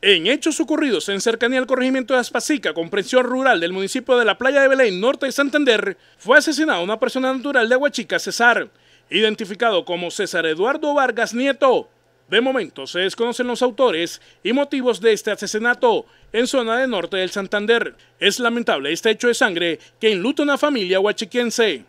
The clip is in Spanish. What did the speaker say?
En hechos ocurridos en cercanía al corregimiento de Aspacica, comprensión rural del municipio de la Playa de Belén, norte de Santander, fue asesinada una persona natural de Huachica, César, identificado como César Eduardo Vargas Nieto. De momento se desconocen los autores y motivos de este asesinato en zona de norte del Santander. Es lamentable este hecho de sangre que enluta una familia huachiquense.